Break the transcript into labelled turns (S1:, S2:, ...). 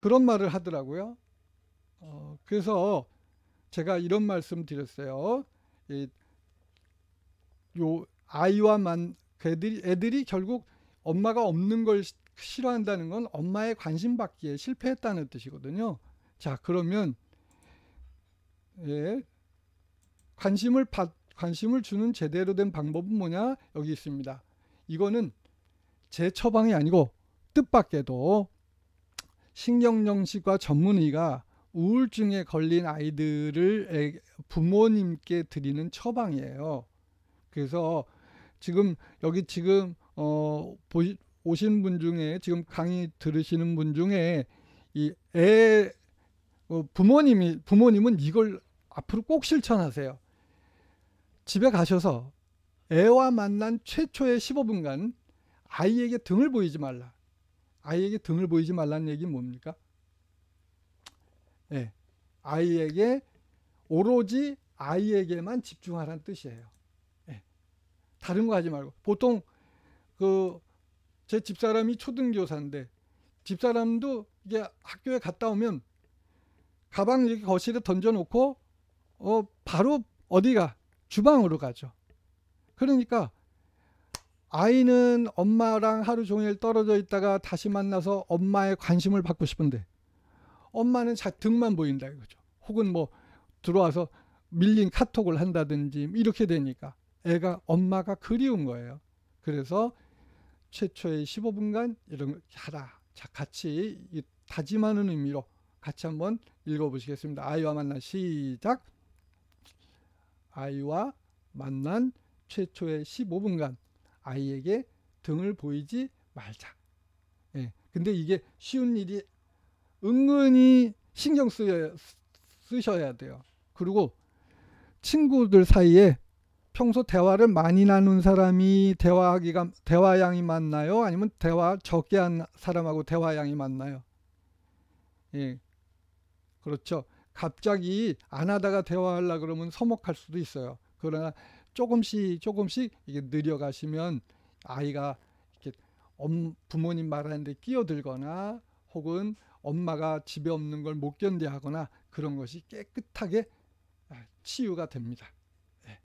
S1: 그런 말을 하더라고요. 어, 그래서 제가 이런 말씀 드렸어요. 이, 요 아이와만 애들이, 애들이 결국 엄마가 없는 걸 싫어한다는 건 엄마의 관심 받기에 실패했다는 뜻이거든요. 자 그러면 예, 관심을 받 관심을 주는 제대로 된 방법은 뭐냐 여기 있습니다. 이거는 제 처방이 아니고 뜻밖에도 신경정신과 전문의가 우울증에 걸린 아이들을 부모님께 드리는 처방이에요. 그래서 지금 여기 지금 어 보시, 오신 분 중에 지금 강의 들으시는 분 중에 이 애 어, 부모님이 부모님은 이걸 앞으로 꼭 실천하세요. 집에 가셔서 애와 만난 최초의 15분간 아이에게 등을 보이지 말라. 아이에게 등을 보이지 말라는 얘기는 뭡니까? 예. 아이에게 오로지 아이에게만 집중하라는 뜻이에요. 예. 다른 거 하지 말고 보통 그 제 집사람이 초등교사인데 집사람도 이게 학교에 갔다 오면 가방 이렇게 거실에 던져놓고 어 바로 어디가 주방으로 가죠. 그러니까 아이는 엄마랑 하루 종일 떨어져 있다가 다시 만나서 엄마의 관심을 받고 싶은데 엄마는 자 등만 보인다 이거죠. 혹은 뭐 들어와서 밀린 카톡을 한다든지 이렇게 되니까 애가 엄마가 그리운 거예요. 그래서 최초의 15분간 이런 걸 하라. 자, 같이 다짐하는 의미로 같이 한번 읽어보시겠습니다. 아이와 만난 시작. 아이와 만난 최초의 15분간 아이에게 등을 보이지 말자. 예. 근데 이게 쉬운 일이 은근히 신경 쓰여, 쓰셔야 돼요. 그리고 친구들 사이에 평소 대화를 많이 나눈 사람이 대화하기가 대화양이 많나요? 아니면 대화 적게 한 사람하고 대화양이 많나요? 예. 그렇죠. 갑자기 안 하다가 대화하려 그러면 서먹할 수도 있어요. 그러나 조금씩 조금씩 이게 느려가시면 아이가 이렇게 엄, 부모님 말하는데 끼어들거나 혹은 엄마가 집에 없는 걸 못 견뎌하거나 그런 것이 깨끗하게 아, 치유가 됩니다.